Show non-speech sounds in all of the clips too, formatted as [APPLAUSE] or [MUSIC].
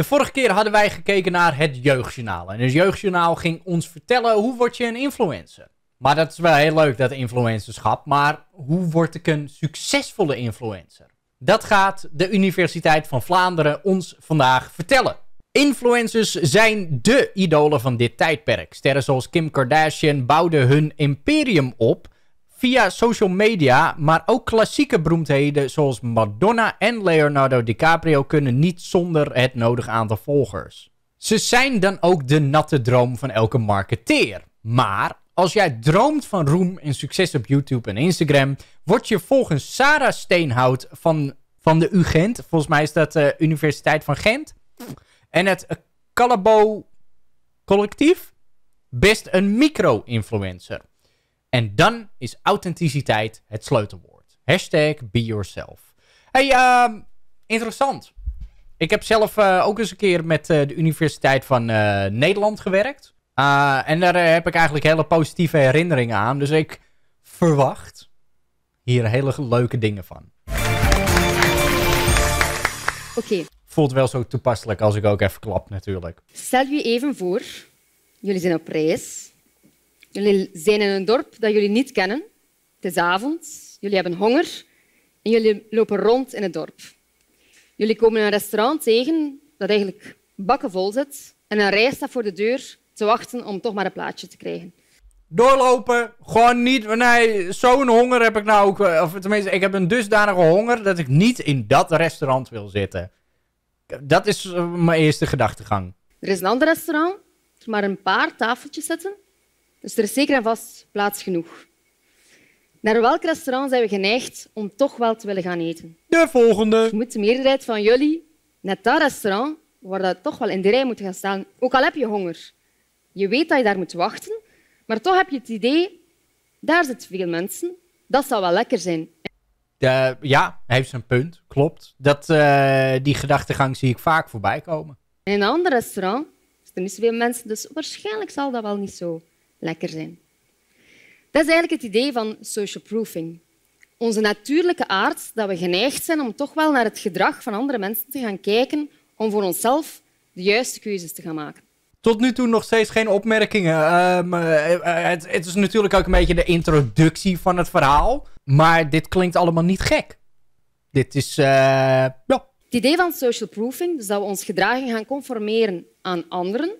De vorige keer hadden wij gekeken naar het jeugdjournaal. En het jeugdjournaal ging ons vertellen hoe word je een influencer. Maar dat is wel heel leuk, dat influencerschap. Maar hoe word ik een succesvolle influencer? Dat gaat de Universiteit van Vlaanderen ons vandaag vertellen. Influencers zijn dé idolen van dit tijdperk. Sterren zoals Kim Kardashian bouwden hun imperium op via social media, maar ook klassieke beroemdheden zoals Madonna en Leonardo DiCaprio kunnen niet zonder het nodige aantal volgers. Ze zijn dan ook de natte droom van elke marketeer. Maar als jij droomt van roem en succes op YouTube en Instagram, word je volgens Sarah Steenhout van, van de UGent, volgens mij is dat de eh, Universiteit van Gent, en het Calabo Collectief, best een micro-influencer. En dan is authenticiteit het sleutelwoord. Hashtag be yourself. Hey, ehm, interessant. Ik heb zelf eh, ook eens een keer met eh, de Universiteit van eh, Nederland gewerkt. en daar heb ik eigenlijk hele positieve herinneringen aan. Dus ik verwacht hier hele leuke dingen van. Oké. Voelt wel zo toepasselijk als ik ook even klap natuurlijk. Stel je even voor, jullie zijn op reis Jullie zijn in een dorp dat jullie niet kennen. Het is avond, jullie hebben honger en jullie lopen rond in het dorp. Jullie komen een restaurant tegen dat eigenlijk bakken vol zit en een rij staat voor de deur te wachten om toch maar een plaatje te krijgen. Doorlopen, gewoon niet. Nee, zo'n honger heb ik nou ook. Eh, of tenminste, ik heb een dusdanige honger dat ik niet in dat restaurant wil zitten. Dat is eh, mijn eerste gedachtegang. Er is een ander restaurant, maar een paar tafeltjes zitten dus er is zeker en vast plaats genoeg. Naar welk restaurant zijn we geneigd om toch wel te willen gaan eten? De volgende. Ik moet de meerderheid van jullie naar dat restaurant waar dat toch wel in de rij moet gaan staan, ook al heb je honger. Je weet dat je daar moet wachten, maar toch heb je het idee, daar zitten veel mensen, dat zal wel lekker zijn. ja, hij heeft zijn punt, klopt. Dat, eh, die gedachtegang zie ik vaak voorbij komen. In een ander restaurant zitten er niet zoveel mensen, dus waarschijnlijk zal dat wel niet zo lekker zijn. Dat is eigenlijk het idee van social proofing. Onze natuurlijke aard dat we geneigd zijn om toch wel naar het gedrag van andere mensen te gaan kijken om voor onszelf de juiste keuzes te gaan maken. Tot nu toe nog steeds geen opmerkingen. Ehm, eh, het, is natuurlijk ook een beetje de introductie van het verhaal. Maar dit klinkt allemaal niet gek. Dit is. Eh, ja. Het idee van social proofing, dus dat we ons gedrag gaan conformeren aan anderen,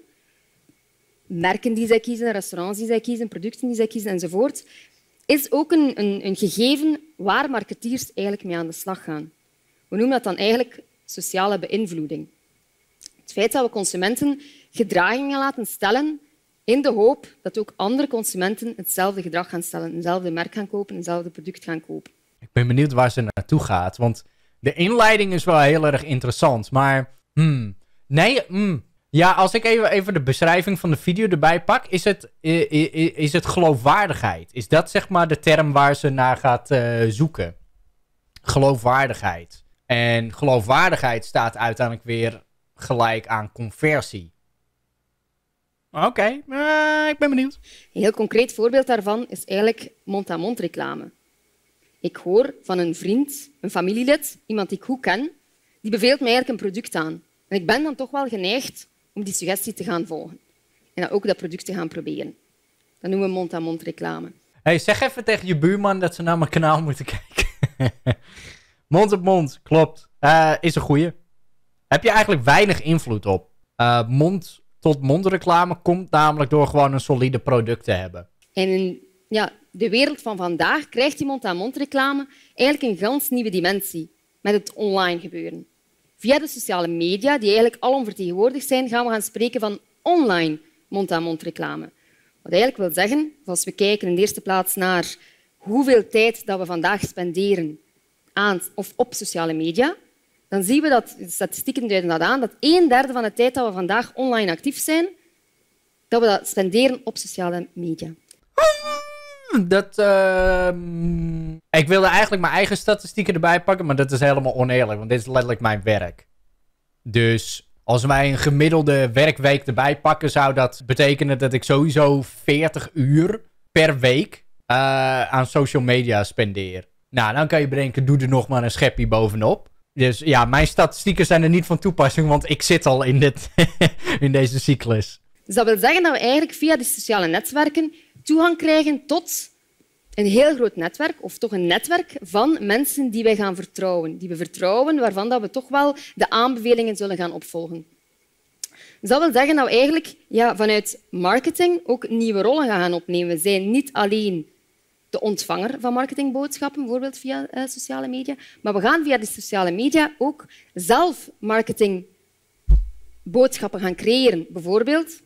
merken die zij kiezen, restaurants die zij kiezen, producten die zij kiezen enzovoort, is ook een, een, een gegeven waar marketeers eigenlijk mee aan de slag gaan. We noemen dat dan eigenlijk sociale beïnvloeding. Het feit dat we consumenten gedragingen laten stellen in de hoop dat ook andere consumenten hetzelfde gedrag gaan stellen, hetzelfde merk gaan kopen, hetzelfde product gaan kopen. Ik ben benieuwd waar ze naartoe gaat, want de inleiding is wel heel erg interessant, maar hmm, nee, hmm, ja, als ik even, even de beschrijving van de video erbij pak, is het, is, het geloofwaardigheid? Is dat zeg maar de term waar ze naar gaat eh, zoeken? Geloofwaardigheid. En geloofwaardigheid staat uiteindelijk weer gelijk aan conversie. Oké, eh, ik ben benieuwd. Een heel concreet voorbeeld daarvan is eigenlijk mond mond -mond reclame. Ik hoor van een vriend, een familielid, iemand die ik goed ken, die beveelt mij eigenlijk een product aan. En ik ben dan toch wel geneigd om die suggestie te gaan volgen. En dan ook dat product te gaan proberen. Dat noemen we mond-aan-mond reclame. Hey, zeg even tegen je buurman dat ze naar mijn kanaal moeten kijken. [LAUGHS] mond op mond, klopt. Eh, is een goeie. Heb je eigenlijk weinig invloed op. Eh, mond tot mond reclame komt namelijk door gewoon een solide product te hebben. En in ja, de wereld van vandaag krijgt die mond-aan-mond -mond reclame eigenlijk een ganz nieuwe dimensie met het online gebeuren via de sociale media, die eigenlijk al onvertegenwoordigd zijn, gaan we gaan spreken van online mond-aan-mond reclame. Wat eigenlijk wil zeggen, als we kijken in de eerste plaats naar hoeveel tijd dat we vandaag spenderen aan of op sociale media, dan zien we dat, de statistieken duiden dat aan, dat een derde van de tijd dat we vandaag online actief zijn, dat we dat spenderen op sociale media dat, ehm, ik wilde eigenlijk mijn eigen statistieken erbij pakken, maar dat is helemaal oneerlijk, want dit is letterlijk mijn werk. Dus als wij een gemiddelde werkweek erbij pakken, zou dat betekenen dat ik sowieso 40 uur per week eh, aan social media spendeer. Nou, dan kan je bedenken, doe er nog maar een schepje bovenop. Dus ja, mijn statistieken zijn er niet van toepassing, want ik zit al in, dit [LAUGHS] in deze cyclus. Dus dat wil zeggen dat we eigenlijk via die sociale netwerken toegang krijgen tot een heel groot netwerk, of toch een netwerk van mensen die wij gaan vertrouwen. Die we vertrouwen, waarvan dat we toch wel de aanbevelingen zullen gaan opvolgen. dat wil zeggen dat we eigenlijk ja, vanuit marketing ook nieuwe rollen gaan opnemen. We zijn niet alleen de ontvanger van marketingboodschappen, bijvoorbeeld via eh, sociale media, maar we gaan via de sociale media ook zelf marketingboodschappen gaan creëren. Bijvoorbeeld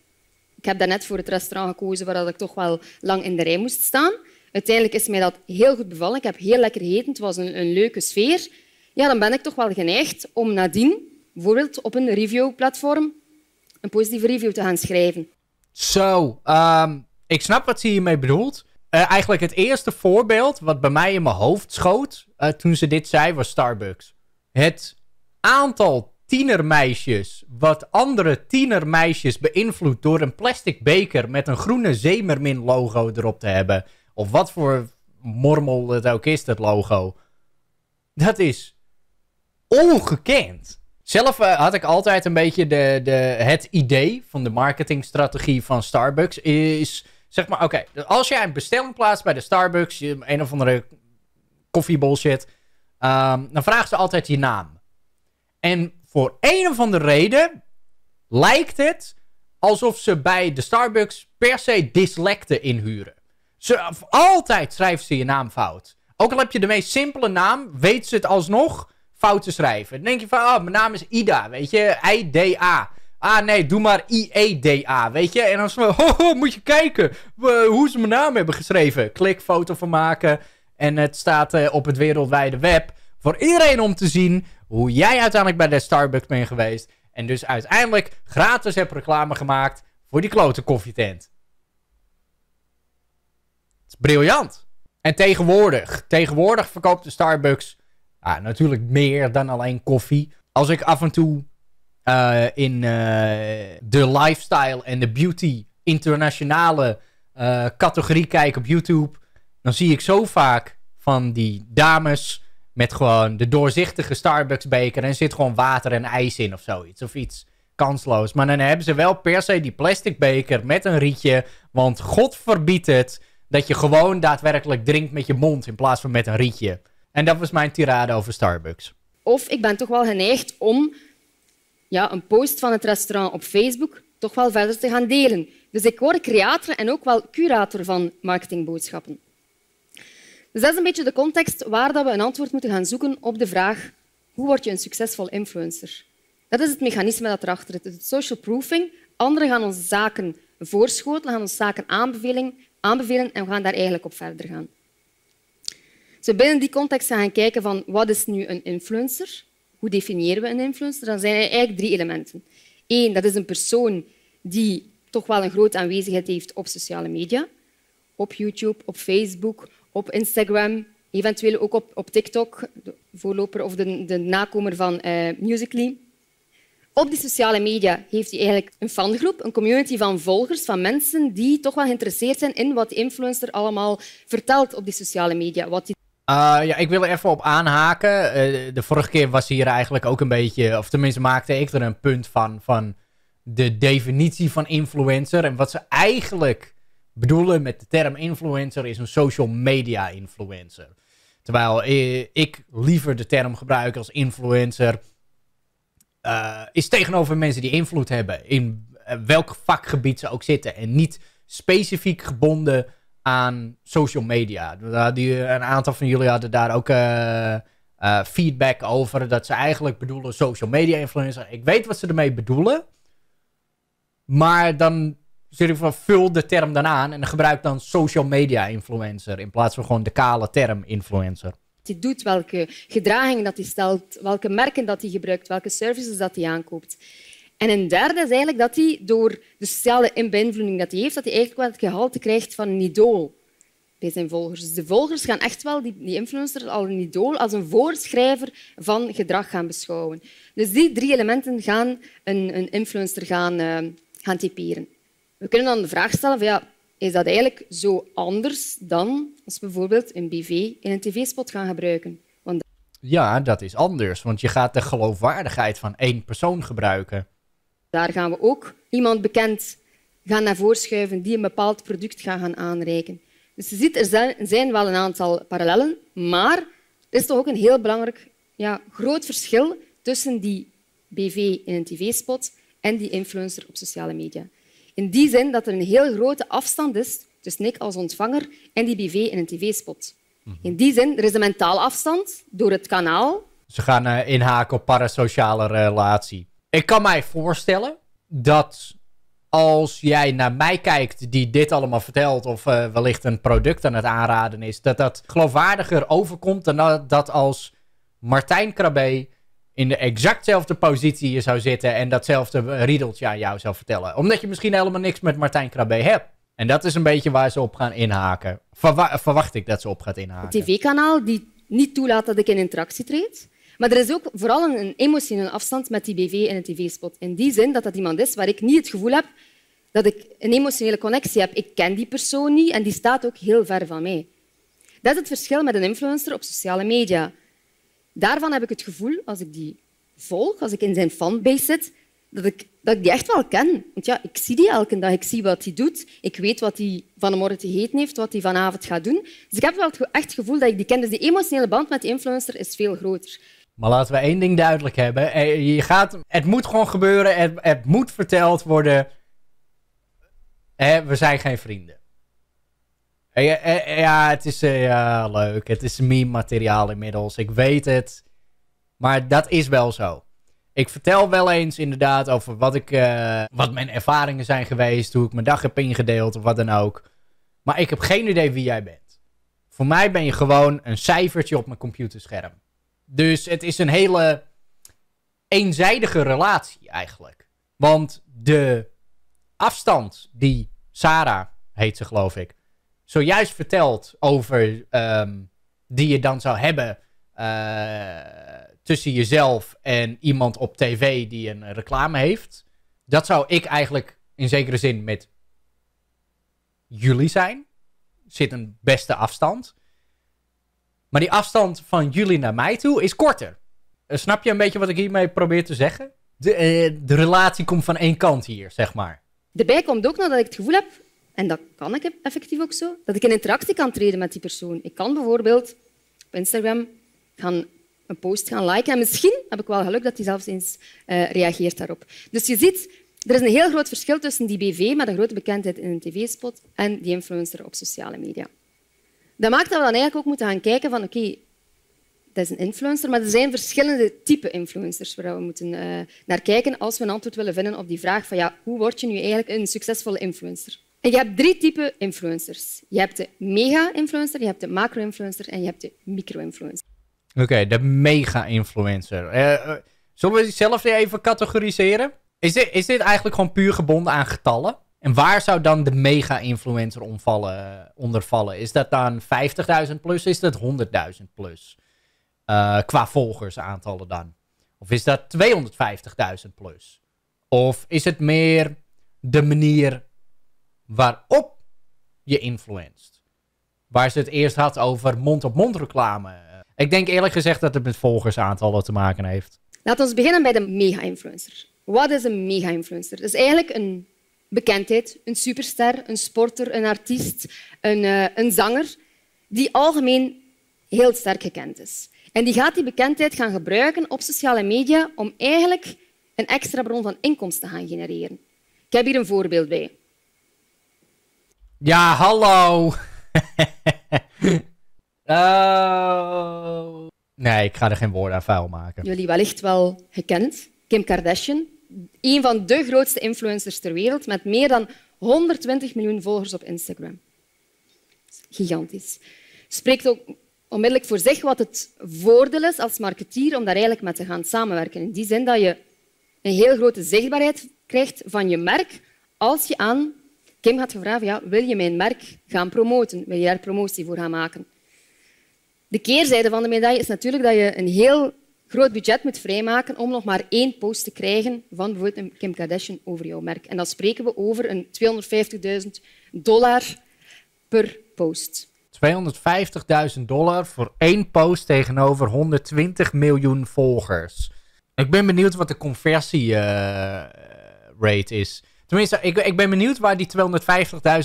ik heb daarnet voor het restaurant gekozen waar ik toch wel lang in de rij moest staan. Uiteindelijk is mij dat heel goed bevallen. Ik heb heel lekker gegeten. Het was een, een leuke sfeer. Ja, dan ben ik toch wel geneigd om nadien bijvoorbeeld op een reviewplatform een positieve review te gaan schrijven. Zo, ehm, ik snap wat ze hiermee bedoelt. Eh, eigenlijk het eerste voorbeeld wat bij mij in mijn hoofd schoot eh, toen ze dit zei was Starbucks. Het aantal tienermeisjes wat andere tienermeisjes beïnvloedt door een plastic beker met een groene Zemermin logo erop te hebben. Of wat voor mormel het ook is, dat logo. Dat is ongekend. Zelf eh, had ik altijd een beetje de, de, het idee van de marketingstrategie van Starbucks is... Zeg maar, oké, als jij een bestelling plaatst bij de Starbucks, een of andere koffiebullshit, um, dan vragen ze altijd je naam. En voor een of andere reden lijkt het alsof ze bij de Starbucks per se dyslecten inhuren. Ze, altijd schrijft ze je naam fout. Ook al heb je de meest simpele naam, weet ze het alsnog fout te schrijven. Dan denk je van, ah, mijn naam is Ida, weet je, I-D-A. Ah nee, doe maar I-E-D-A, weet je. En dan [LAUGHS] oh, oh, moet je kijken hoe ze mijn naam hebben geschreven. Klik, foto van maken en het staat eh, op het wereldwijde web voor iedereen om te zien hoe jij uiteindelijk bij de Starbucks bent geweest. En dus uiteindelijk gratis hebt reclame gemaakt voor die klote koffietent. Het is briljant. En tegenwoordig, tegenwoordig verkoopt de Starbucks natuurlijk meer dan alleen koffie. Als ik af en toe eh, in eh, de lifestyle en de beauty internationale eh, categorie kijk op YouTube, dan zie ik zo vaak van die dames met gewoon de doorzichtige Starbucks beker en zit gewoon water en ijs in of zoiets. Of iets kansloos. Maar dan hebben ze wel per se die plastic beker met een rietje. Want God verbiedt het dat je gewoon daadwerkelijk drinkt met je mond in plaats van met een rietje. En dat was mijn tirade over Starbucks. Of ik ben toch wel geneigd om ja, een post van het restaurant op Facebook toch wel verder te gaan delen. Dus ik word creator en ook wel curator van marketingboodschappen. Dus dat is een beetje de context waar we een antwoord moeten gaan zoeken op de vraag hoe word je een succesvol influencer? Dat is het mechanisme dat erachter zit. Het social proofing. Anderen gaan ons zaken voorschotelen, gaan ons zaken aanbevelen, aanbevelen en we gaan daar eigenlijk op verder gaan. We binnen die context gaan kijken van wat is nu een influencer? Hoe definiëren we een influencer? Dan zijn er eigenlijk drie elementen. Eén, dat is een persoon die toch wel een grote aanwezigheid heeft op sociale media, op YouTube, op Facebook, op Instagram, eventueel ook op, op TikTok, de voorloper of de, de nakomer van uh, Musical.ly. Op die sociale media heeft hij eigenlijk een fangroep, een community van volgers, van mensen die toch wel geïnteresseerd zijn in wat de influencer allemaal vertelt op die sociale media. Wat die... Ah, ja, ik wil er even op aanhaken. Eh, de vorige keer was hier eigenlijk ook een beetje, of tenminste maakte ik er een punt van, van de definitie van influencer en wat ze eigenlijk bedoelen met de term influencer is een social media influencer. Terwijl eh, ik liever de term gebruik als influencer. Eh, is tegenover mensen die invloed hebben in eh, welk vakgebied ze ook zitten. En niet specifiek gebonden aan social media. een aantal van jullie hadden daar ook feedback over. Dat ze eigenlijk bedoelen social media influencer. Ik weet wat ze ermee bedoelen. Maar dan dus van vul de term dan aan en gebruik dan social media influencer in plaats van gewoon de kale term influencer. Wat doet, welke gedragingen dat hij stelt, welke merken dat hij gebruikt, welke services dat hij aankoopt. En een derde is eigenlijk dat hij door de sociale beïnvloeding dat hij heeft, dat hij eigenlijk wel het gehalte krijgt van een idool bij zijn volgers. Dus de volgers gaan echt wel die, die influencer al een idool als een voorschrijver van gedrag gaan beschouwen. Dus die drie elementen gaan een, een influencer gaan, eh, gaan typeren we kunnen dan de vraag stellen van, ja, is dat eigenlijk zo anders dan als we bijvoorbeeld een BV in een tv-spot gaan gebruiken? Want... Ja, dat is anders, want je gaat de geloofwaardigheid van één persoon gebruiken. Daar gaan we ook iemand bekend gaan naar voren schuiven die een bepaald product gaat gaan aanreiken. Dus je ziet, er zijn wel een aantal parallellen, maar er is toch ook een heel belangrijk ja, groot verschil tussen die BV in een tv-spot en die influencer op sociale media. In die zin dat er een heel grote afstand is tussen ik als ontvanger en die BV in een tv-spot. Mhm. In die zin, er is een mentaal afstand door het kanaal. Ze gaan eh, inhaken op parasociale relatie. Ik kan mij voorstellen dat als jij naar mij kijkt die dit allemaal vertelt... of eh, wellicht een product aan het aanraden is... dat dat geloofwaardiger overkomt dan dat als Martijn Krabbe in de exactzelfde positie je zou zitten en datzelfde eh, riedeltje aan jou zou vertellen. Omdat je misschien helemaal niks met Martijn Krabbe hebt. En dat is een beetje waar ze op gaan inhaken. verwacht ik dat ze op gaat inhaken. Een tv-kanaal die niet toelaat dat ik in interactie treed. Maar er is ook vooral een, emotionele afstand met die BV en een tv-spot. In die zin dat dat iemand is waar ik niet het gevoel heb dat ik een emotionele connectie heb. Ik ken die persoon niet en die staat ook heel ver van mij. Dat is het verschil met een influencer op sociale media. Daarvan heb ik het gevoel, als ik die volg, als ik in zijn fanbase zit, dat ik, dat ik die echt wel ken. Want ja, ik zie die elke dag, ik zie wat hij doet, ik weet wat hij vanmorgen te heten heeft, wat hij vanavond gaat doen. Dus ik heb wel echt het gevoel dat ik die ken. Dus die emotionele band met die influencer is veel groter. Maar laten we één ding duidelijk hebben. Eh, je gaat, het moet gewoon gebeuren, het, het moet verteld worden. Eh, we zijn geen vrienden. Ja, eh, eh, ja het is eh, leuk. Het is meme-materiaal inmiddels. Ik weet het. Maar dat is wel zo. Ik vertel wel eens inderdaad over wat, ik, wat mijn ervaringen zijn geweest. Hoe ik mijn dag heb ingedeeld of wat dan ook. Maar ik heb geen idee wie jij bent. Voor mij ben je gewoon een cijfertje op mijn computerscherm. Dus het is een hele eenzijdige relatie eigenlijk. Want de afstand die Sarah, heet ze geloof ik, zojuist verteld over ehm, die je dan zou hebben eh, tussen jezelf en iemand op tv die een reclame heeft. Dat zou ik eigenlijk in zekere zin met jullie zijn. Zit een beste afstand. Maar die afstand van jullie naar mij toe is korter. Eh, snap je een beetje wat ik hiermee probeer te zeggen? De, eh, de relatie komt van één kant hier, zeg maar. Daarbij komt ook nog dat ik het gevoel heb en dat kan ik e- effectief ook zo, dat ik in interactie kan treden met die persoon. Ik kan bijvoorbeeld op Instagram gaan een post gaan liken en misschien heb ik wel geluk dat hij zelfs eens eh, reageert daarop. Dus je ziet, er is een heel groot verschil tussen die BV met een grote bekendheid in een tv-spot en die influencer op sociale media. Dat maakt dat we dan eigenlijk ook moeten gaan kijken van oké, dat is een influencer, maar er zijn verschillende typen influencers waar we moeten eh, naar kijken als we een antwoord willen vinden op die vraag van ja, hoe word je nu eigenlijk een succesvolle influencer? En je hebt drie typen influencers. Je hebt de mega-influencer, je hebt de macro-influencer en je hebt de micro-influencer. Oké, de mega-influencer. Eh, eh, zullen we zelf even categoriseren? Is dit, is eigenlijk gewoon puur gebonden aan getallen? En waar zou dan de mega-influencer eh, onder vallen? Is dat dan 50.000 plus? Is dat 100.000 plus? qua volgersaantallen dan? Of is dat 250.000 plus? Of is het meer de manier waarop je influenced. Waar ze het eerst had over mond-op-mond reclame. Ik denk eerlijk gezegd dat het met volgersaantallen te maken heeft. Laten we beginnen bij de mega-influencer. Wat is een mega-influencer? Dat is eigenlijk een bekendheid, een superster, een sporter, een artiest, een, eh, een zanger, die algemeen heel sterk gekend is. En die gaat die bekendheid gaan gebruiken op sociale media om eigenlijk een extra bron van inkomsten te gaan genereren. Ik heb hier een voorbeeld bij. Ja, hallo. [LAUGHS] Oh. Nee, ik ga er geen woorden aan vuil maken. Jullie wellicht wel gekend. Kim Kardashian, een van de grootste influencers ter wereld met meer dan 120 miljoen volgers op Instagram. Gigantisch. Spreekt ook onmiddellijk voor zich wat het voordeel is als marketeer om daar eigenlijk met te gaan samenwerken. In die zin dat je een heel grote zichtbaarheid krijgt van je merk als je aan Kim had gevraagd, ja, wil je mijn merk gaan promoten? Wil je daar promotie voor gaan maken? De keerzijde van de medaille is natuurlijk dat je een heel groot budget moet vrijmaken om nog maar één post te krijgen van bijvoorbeeld Kim Kardashian over jouw merk. En dan spreken we over een 250.000 dollar per post. 250.000 dollar voor één post tegenover 120 miljoen volgers. Ik ben benieuwd wat de conversierate rate is. Tenminste, ik, ik ben benieuwd waar die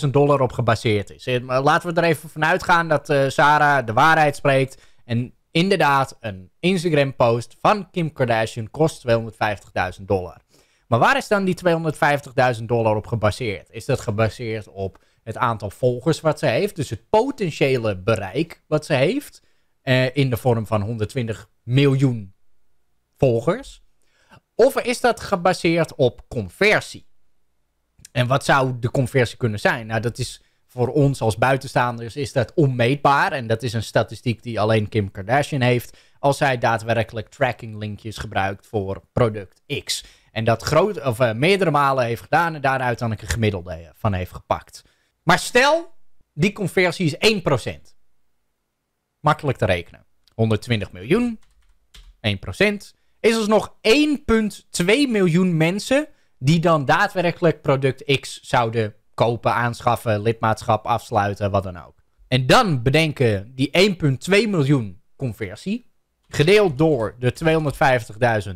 250.000 dollar op gebaseerd is. Eh, laten we er even vanuit gaan dat eh, Sarah de waarheid spreekt. En inderdaad, een Instagram-post van Kim Kardashian kost 250.000 dollar. Maar waar is dan die 250.000 dollar op gebaseerd? Is dat gebaseerd op het aantal volgers wat ze heeft? Dus het potentiële bereik wat ze heeft? Eh, in de vorm van 120 miljoen volgers? Of is dat gebaseerd op conversie? En wat zou de conversie kunnen zijn? Nou, dat is voor ons als buitenstaanders is dat onmeetbaar. En dat is een statistiek die alleen Kim Kardashian heeft. Als zij daadwerkelijk tracking linkjes gebruikt voor product X. En dat groot, of, eh, meerdere malen heeft gedaan en daaruit dan een gemiddelde eh, van heeft gepakt. Maar stel, die conversie is 1%. Makkelijk te rekenen. 120 miljoen, 1%. Is er nog 1,2 miljoen mensen die dan daadwerkelijk product X zouden kopen, aanschaffen, lidmaatschap afsluiten, wat dan ook. En dan bedenken die 1,2 miljoen conversie, gedeeld door de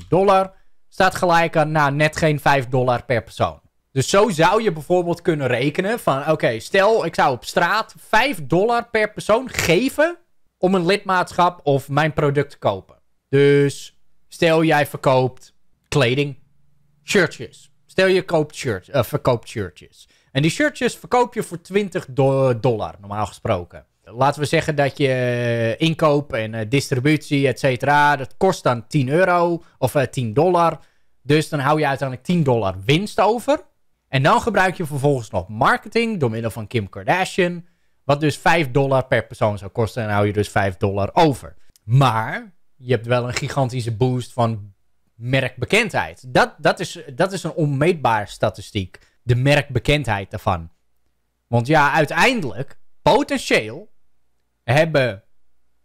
250.000 dollar, staat gelijk aan nou, net geen 5 dollar per persoon. Dus zo zou je bijvoorbeeld kunnen rekenen van, oké, stel ik zou op straat 5 dollar per persoon geven om een lidmaatschap of mijn product te kopen. Dus stel jij verkoopt kleding, shirtjes, Stel je koopt shirt, eh, verkoopt shirtjes. En die shirtjes verkoop je voor 20 dollar, normaal gesproken. Laten we zeggen dat je eh, inkoop en eh, distributie, et cetera, dat kost dan 10 euro of 10 dollar. Dus dan hou je uiteindelijk 10 dollar winst over. En dan gebruik je vervolgens nog marketing door middel van Kim Kardashian. Wat dus 5 dollar per persoon zou kosten. En dan hou je dus 5 dollar over. Maar je hebt wel een gigantische boost van merkbekendheid. Dat, dat, is, dat is een onmeetbare statistiek. De merkbekendheid daarvan. Want ja, uiteindelijk, potentieel, hebben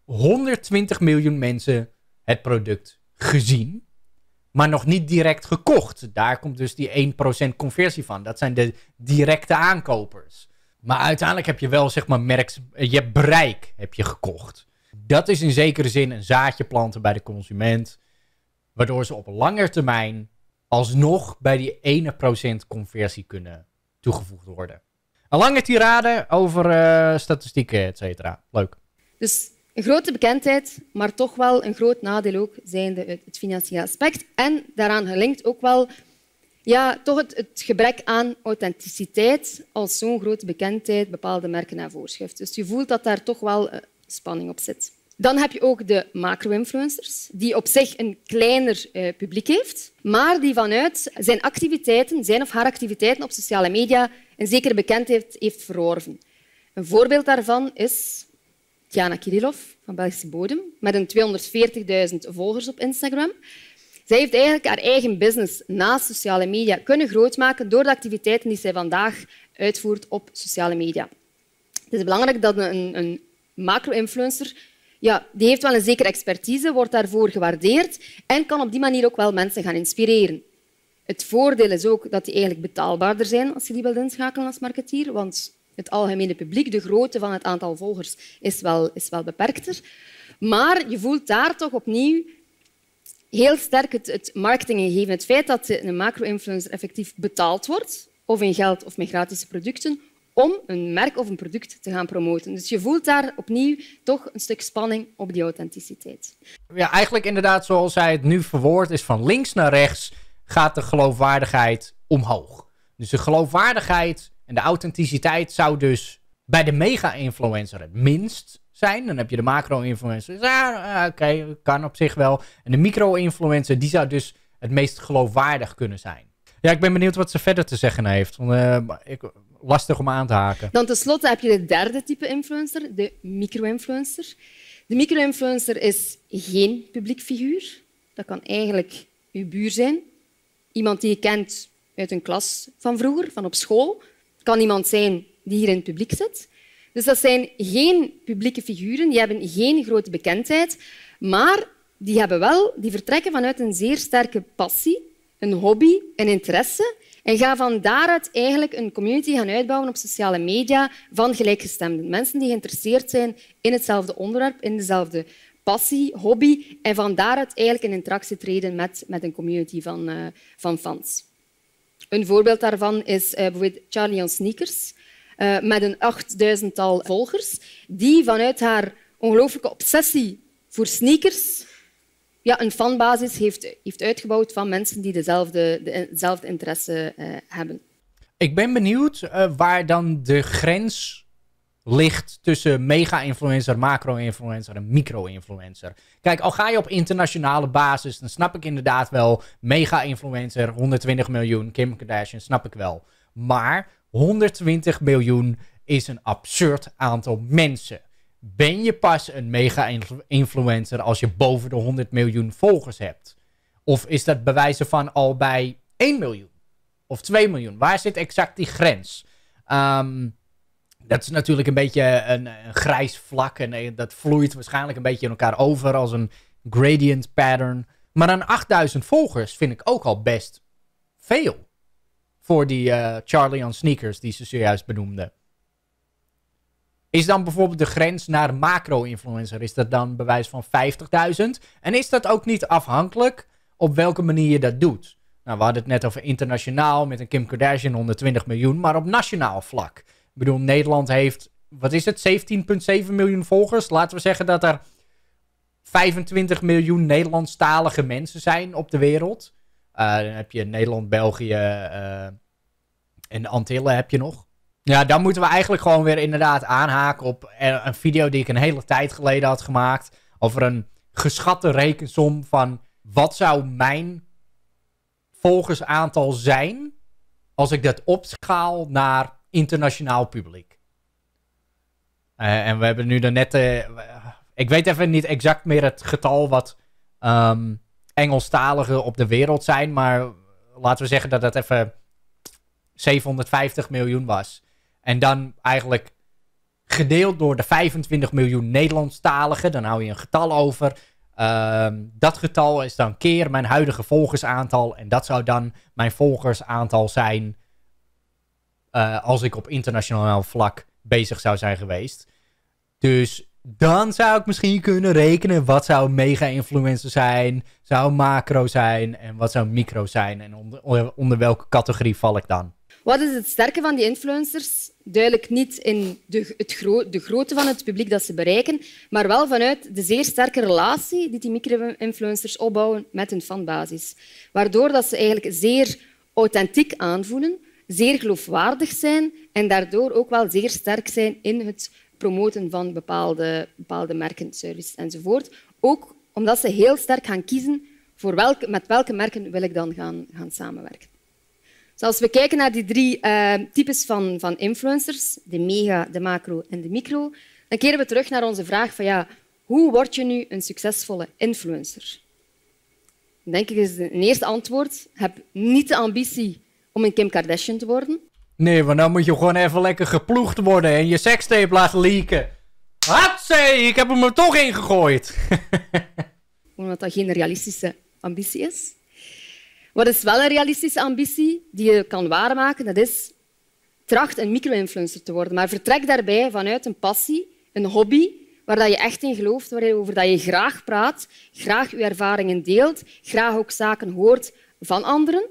120 miljoen mensen het product gezien. Maar nog niet direct gekocht. Daar komt dus die 1% conversie van. Dat zijn de directe aankopers. Maar uiteindelijk heb je wel, zeg maar, merks, eh, je bereik heb je gekocht. Dat is in zekere zin een zaadje planten bij de consument Waardoor ze op lange termijn alsnog bij die 1% conversie kunnen toegevoegd worden. Een lange tirade over eh, statistieken, et cetera. Leuk. Dus een grote bekendheid, maar toch wel een groot nadeel ook, zijnde het, het financiële aspect. En daaraan gelinkt ook wel ja, toch het, gebrek aan authenticiteit als zo'n grote bekendheid bepaalde merken naar voorschrift. Dus je voelt dat daar toch wel eh, spanning op zit. Dan heb je ook de macro-influencers, die op zich een kleiner eh, publiek heeft, maar die vanuit zijn activiteiten, zijn of haar activiteiten op sociale media een zekere bekendheid heeft verworven. Een voorbeeld daarvan is Tiana Kirilov van Belgische Bodem, met een 240.000 volgers op Instagram. Zij heeft eigenlijk haar eigen business naast sociale media kunnen grootmaken door de activiteiten die zij vandaag uitvoert op sociale media. Het is belangrijk dat een, een macro-influencer ja, die heeft wel een zekere expertise, wordt daarvoor gewaardeerd en kan op die manier ook wel mensen gaan inspireren. Het voordeel is ook dat die eigenlijk betaalbaarder zijn als je die wilt inschakelen als marketeer, want het algemene publiek, de grootte van het aantal volgers, is wel, is wel beperkter. Maar je voelt daar toch opnieuw heel sterk het, het marketinggegeven. Het feit dat een macro-influencer effectief betaald wordt, of in geld of met gratis producten, om een merk of een product te gaan promoten. Dus je voelt daar opnieuw toch een stuk spanning op die authenticiteit. Ja, eigenlijk inderdaad zoals hij het nu verwoord is van links naar rechts gaat de geloofwaardigheid omhoog. Dus de geloofwaardigheid en de authenticiteit zou dus bij de mega-influencer het minst zijn. Dan heb je de macro-influencer. Ja, ah, ah, oké, kan op zich wel. En de micro-influencer, die zou dus het meest geloofwaardig kunnen zijn. Ja, ik ben benieuwd wat ze verder te zeggen heeft. Want, eh, ik lastig om aan te haken. Dan tenslotte heb je de derde type influencer, de micro-influencer. De micro-influencer is geen publiek figuur. Dat kan eigenlijk uw buur zijn, iemand die je kent uit een klas van vroeger, van op school. Het kan iemand zijn die hier in het publiek zit. Dus dat zijn geen publieke figuren, die hebben geen grote bekendheid, maar die, hebben wel, die vertrekken vanuit een zeer sterke passie, een hobby, een interesse en ga van daaruit eigenlijk een community gaan uitbouwen op sociale media van gelijkgestemden. Mensen die geïnteresseerd zijn in hetzelfde onderwerp, in dezelfde passie, hobby. En van daaruit eigenlijk in interactie treden met, met een community van, eh, van fans. Een voorbeeld daarvan is eh, bijvoorbeeld Charlie on Sneakers. Eh, met een achtduizendtal volgers, die vanuit haar ongelooflijke obsessie voor sneakers ja, een fanbasis heeft, heeft uitgebouwd van mensen die dezelfde, dezelfde interesse eh, hebben. Ik ben benieuwd eh, waar dan de grens ligt tussen mega-influencer, macro-influencer en micro-influencer. Kijk, al ga je op internationale basis, dan snap ik inderdaad wel mega-influencer, 120 miljoen, Kim Kardashian, snap ik wel. Maar 120 miljoen is een absurd aantal mensen ben je pas een mega-influencer als je boven de 100 miljoen volgers hebt? Of is dat bewijzen van al bij 1 miljoen? Of 2 miljoen? Waar zit exact die grens? Ehm, dat is natuurlijk een beetje een, grijs vlak. En eh, dat vloeit waarschijnlijk een beetje in elkaar over als een gradient pattern. Maar aan 8000 volgers vind ik ook al best veel. Voor die eh, Charlie on Sneakers die ze zojuist benoemde. Is dan bijvoorbeeld de grens naar macro-influencer, is dat dan bewijs van 50.000? En is dat ook niet afhankelijk op welke manier je dat doet? Nou, we hadden het net over internationaal met een Kim Kardashian 120 miljoen, maar op nationaal vlak. Ik bedoel, Nederland heeft, wat is het, 17,7 miljoen volgers. Laten we zeggen dat er 25 miljoen Nederlandstalige mensen zijn op de wereld. Eh, dan heb je Nederland, België eh, en Antillen heb je nog. Ja, dan moeten we eigenlijk gewoon weer inderdaad aanhaken op een video die ik een hele tijd geleden had gemaakt. Over een geschatte rekensom van wat zou mijn volgersaantal zijn als ik dat opschaal naar internationaal publiek. Eh, en we hebben nu daarnet, uh, eh, ik weet even niet exact meer het getal wat um, Engelstaligen op de wereld zijn, maar laten we zeggen dat dat even 750 miljoen was. En dan eigenlijk gedeeld door de 25 miljoen Nederlandstaligen. Dan hou je een getal over. Ehm, dat getal is dan keer mijn huidige volgersaantal. En dat zou dan mijn volgersaantal zijn. Eh, als ik op internationaal vlak bezig zou zijn geweest. Dus dan zou ik misschien kunnen rekenen. Wat zou mega-influencer zijn? Zou macro zijn? En wat zou micro zijn? En onder, onder welke categorie val ik dan? Wat is het sterke van die influencers? Duidelijk niet in de, het de grootte van het publiek dat ze bereiken, maar wel vanuit de zeer sterke relatie die die micro-influencers opbouwen met hun fanbasis. Waardoor dat ze eigenlijk zeer authentiek aanvoelen, zeer geloofwaardig zijn en daardoor ook wel zeer sterk zijn in het promoten van bepaalde, bepaalde merken, services enzovoort. Ook omdat ze heel sterk gaan kiezen voor welke, met welke merken wil ik dan gaan, gaan samenwerken. Dus als we kijken naar die drie eh, types van, van influencers, de mega, de macro en de micro, dan keren we terug naar onze vraag van ja, hoe word je nu een succesvolle influencer? denk ik is een eerste antwoord, heb niet de ambitie om een Kim Kardashian te worden. Nee, maar dan moet je gewoon even lekker geploegd worden en je sekstape laten leaken. Hatsé, ik heb hem er toch ingegooid. [LAUGHS] Omdat dat geen realistische ambitie is. Wat is wel een realistische ambitie die je kan waarmaken? Dat is tracht een micro-influencer te worden. Maar vertrek daarbij vanuit een passie, een hobby, waar je echt in gelooft, waarover je graag praat, graag je ervaringen deelt, graag ook zaken hoort van anderen.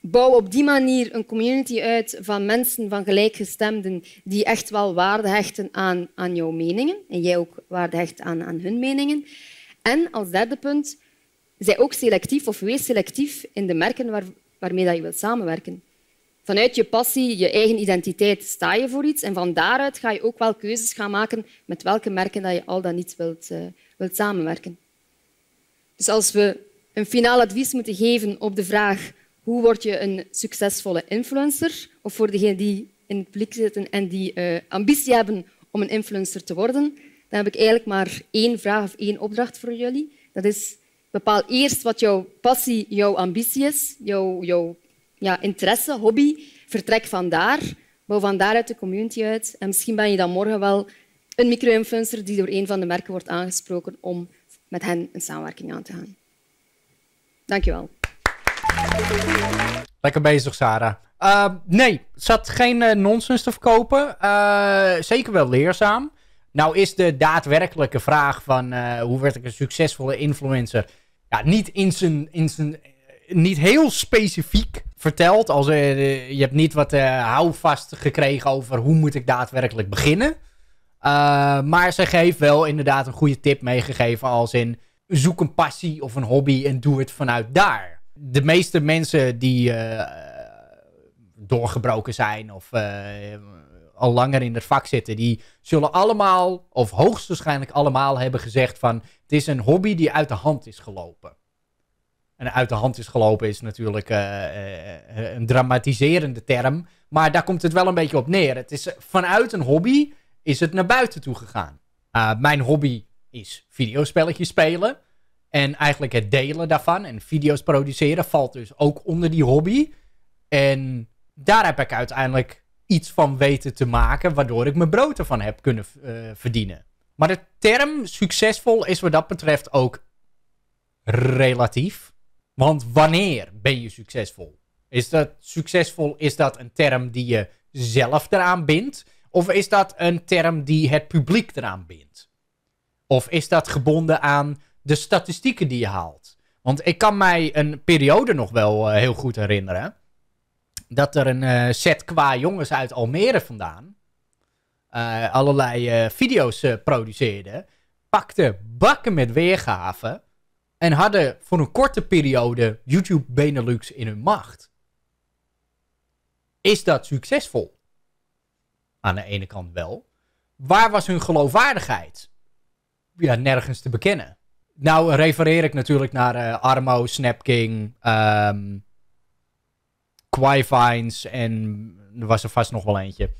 Bouw op die manier een community uit van mensen, van gelijkgestemden, die echt wel waarde hechten aan, aan jouw meningen. En jij ook waarde hecht aan, aan hun meningen. En als derde punt, zij ook selectief of wees selectief in de merken waarmee dat je wilt samenwerken. Vanuit je passie, je eigen identiteit sta je voor iets en van daaruit ga je ook wel keuzes gaan maken met welke merken dat je al dan niet wilt, eh, wilt samenwerken. Dus als we een finaal advies moeten geven op de vraag hoe word je een succesvolle influencer, of voor degenen die in het publiek zitten en die eh, ambitie hebben om een influencer te worden, dan heb ik eigenlijk maar één vraag of één opdracht voor jullie. Dat is Bepaal eerst wat jouw passie, jouw ambitie is, jouw, jouw ja, interesse, hobby. Vertrek van daar. Bouw van daaruit de community uit. En misschien ben je dan morgen wel een micro-influencer die door een van de merken wordt aangesproken om met hen een samenwerking aan te gaan. Dankjewel. Lekker bezig, Sarah. Uh, nee, zat geen eh, nonsens te verkopen. Eh, zeker wel leerzaam. Nou is de daadwerkelijke vraag van eh, hoe werd ik een succesvolle influencer ja, niet in zijn, in zijn, niet heel specifiek verteld. Als, eh, je hebt niet wat eh, houvast gekregen over hoe moet ik daadwerkelijk beginnen. Eh, maar ze geeft wel inderdaad een goede tip meegegeven als in zoek een passie of een hobby en doe het vanuit daar. De meeste mensen die doorgebroken zijn of al langer in het vak zitten, die zullen allemaal, of hoogstwaarschijnlijk allemaal, hebben gezegd van het is een hobby die uit de hand is gelopen. En uit de hand is gelopen is natuurlijk eh, eh, eh, een dramatiserende term, maar daar komt het wel een beetje op neer. Het is vanuit een hobby is het naar buiten toe gegaan. mijn hobby is videospelletjes spelen. En eigenlijk het delen daarvan en video's produceren valt dus ook onder die hobby. En daar heb ik uiteindelijk iets van weten te maken, waardoor ik mijn brood ervan heb kunnen eh, verdienen. Maar de term succesvol is wat dat betreft ook relatief. Want wanneer ben je succesvol? Is dat succesvol, is dat een term die je zelf eraan bindt? Of is dat een term die het publiek eraan bindt? Of is dat gebonden aan de statistieken die je haalt? Want ik kan mij een periode nog wel eh, heel goed herinneren dat er een eh, set qua jongens uit Almere vandaan eh, allerlei eh, video's produceerden. Pakten bakken met weergaven. En hadden voor een korte periode YouTube Benelux in hun macht. Is dat succesvol? Aan de ene kant wel. Waar was hun geloofwaardigheid? Ja, nergens te bekennen. Nou refereer ik natuurlijk naar Armo, Snapking, ehm, Quivines en er was er vast nog wel eentje.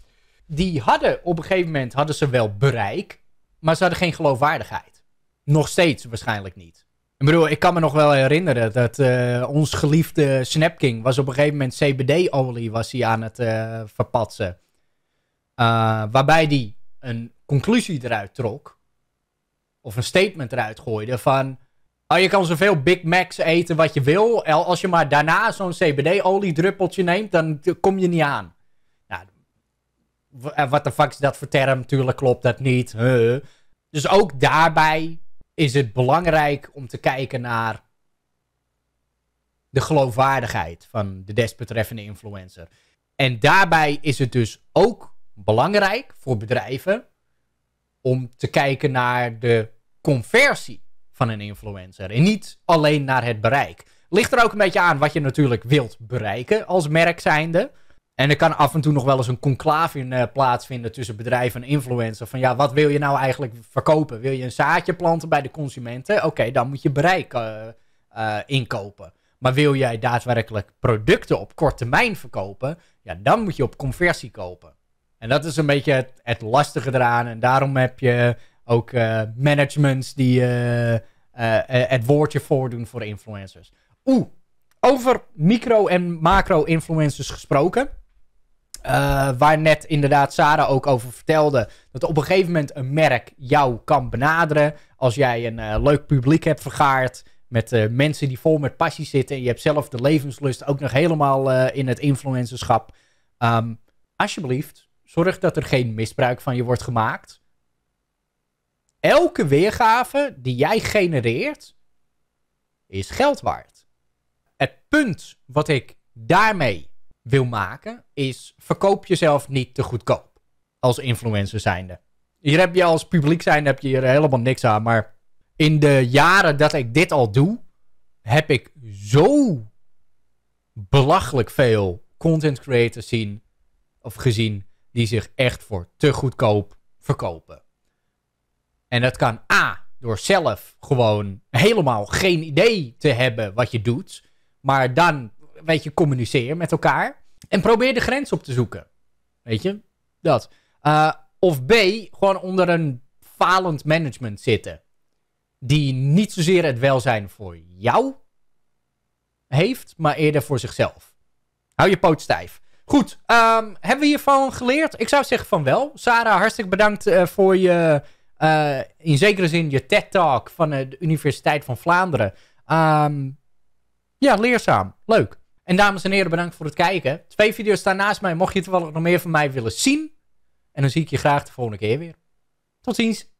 Die hadden op een gegeven moment hadden ze wel bereik, maar ze hadden geen geloofwaardigheid. Nog steeds waarschijnlijk niet. Ik bedoel, ik kan me nog wel herinneren dat uh, ons geliefde Snapking was op een gegeven moment CBD-olie was hij aan het uh, verpatsen. Eh, waarbij die een conclusie eruit trok. Of een statement eruit gooide van... Oh, je kan zoveel Big Macs eten wat je wil. Als je maar daarna zo'n CBD-oliedruppeltje neemt, dan kom je niet aan. Nou, wat de fuck is dat voor term? Tuurlijk klopt dat niet. Dus ook daarbij is het belangrijk om te kijken naar de geloofwaardigheid van de desbetreffende influencer. En daarbij is het dus ook belangrijk voor bedrijven om te kijken naar de conversie van een influencer. En niet alleen naar het bereik. Ligt er ook een beetje aan wat je natuurlijk wilt bereiken als merk zijnde. En er kan af en toe nog wel eens een conclave in, uh, plaatsvinden tussen bedrijf en influencer. Van ja, wat wil je nou eigenlijk verkopen? Wil je een zaadje planten bij de consumenten? Oké, dan moet je bereik eh, eh, inkopen. Maar wil jij daadwerkelijk producten op korte termijn verkopen? Ja, dan moet je op conversie kopen. En dat is een beetje het, het lastige eraan. En daarom heb je ook eh, managements die eh, eh, het woordje voordoen voor influencers. Oeh, over micro- en macro-influencers gesproken. waar net inderdaad Sarah ook over vertelde. Dat op een gegeven moment een merk jou kan benaderen. Als jij een leuk publiek hebt vergaard. Met mensen die vol met passie zitten. En je hebt zelf de levenslust ook nog helemaal in het influencerschap. Um, alsjeblieft, zorg dat er geen misbruik van je wordt gemaakt elke weergave die jij genereert, is geld waard. Het punt wat ik daarmee wil maken, is verkoop jezelf niet te goedkoop. Als influencer zijnde. Hier heb je als publiek zijn heb je hier helemaal niks aan. Maar in de jaren dat ik dit al doe, heb ik zo belachelijk veel content creators zien of gezien die zich echt voor te goedkoop verkopen. En dat kan A, door zelf gewoon helemaal geen idee te hebben wat je doet. Maar dan, weet je, communiceer met elkaar. En probeer de grens op te zoeken. Weet je, dat. Eh, of B, gewoon onder een falend management zitten. Die niet zozeer het welzijn voor jou heeft, maar eerder voor zichzelf. Hou je poot stijf. Goed, ehm, hebben we hiervan geleerd? Ik zou zeggen van wel. Sarah, hartstikke bedankt eh, voor je eh, in zekere zin je TED-talk van eh, de Universiteit van Vlaanderen. Ehm, ja, leerzaam. Leuk. En dames en heren, bedankt voor het kijken. Twee video's staan naast mij. Mocht je toevallig nog meer van mij willen zien. En dan zie ik je graag de volgende keer weer. Tot ziens.